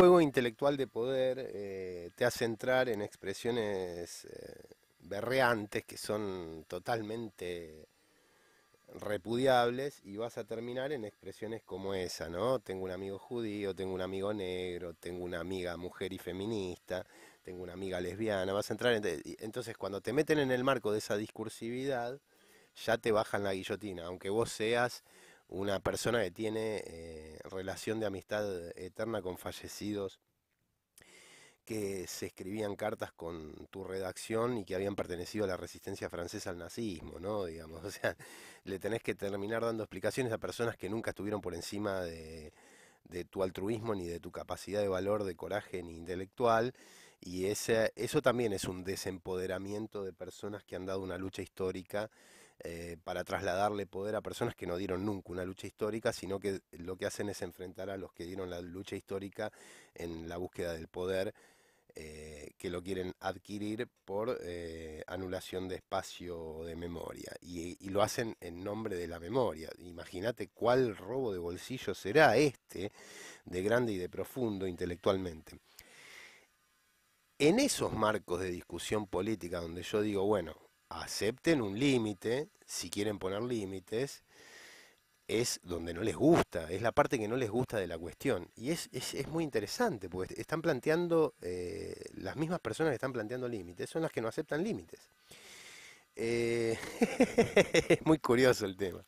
juego intelectual de poder eh, te hace entrar en expresiones eh, berreantes que son totalmente repudiables y vas a terminar en expresiones como esa, ¿no? Tengo un amigo judío, tengo un amigo negro, tengo una amiga mujer y feminista, tengo una amiga lesbiana, vas a entrar en... Entonces cuando te meten en el marco de esa discursividad, ya te bajan la guillotina, aunque vos seas una persona que tiene eh, relación de amistad eterna con fallecidos que se escribían cartas con tu redacción y que habían pertenecido a la resistencia francesa al nazismo, ¿no? Digamos, o sea, le tenés que terminar dando explicaciones a personas que nunca estuvieron por encima de, tu altruismo, ni de tu capacidad de valor, de coraje, ni intelectual. Y ese, eso también es un desempoderamiento de personas que han dado una lucha histórica eh, para trasladarle poder a personas que no dieron nunca una lucha histórica, sino que lo que hacen es enfrentar a los que dieron la lucha histórica en la búsqueda del poder, eh, que lo quieren adquirir por eh, anulación de espacio de memoria. Y, y, lo hacen en nombre de la memoria. Imagínate cuál robo de bolsillo será este, de grande y de profundo intelectualmente. En esos marcos de discusión política donde yo digo, bueno, acepten un límite, si quieren poner límites, es donde no les gusta, es la parte que no les gusta de la cuestión. Y es, muy interesante, porque están planteando, eh, las mismas personas que están planteando límites, son las que no aceptan límites. Eh, es muy curioso el tema.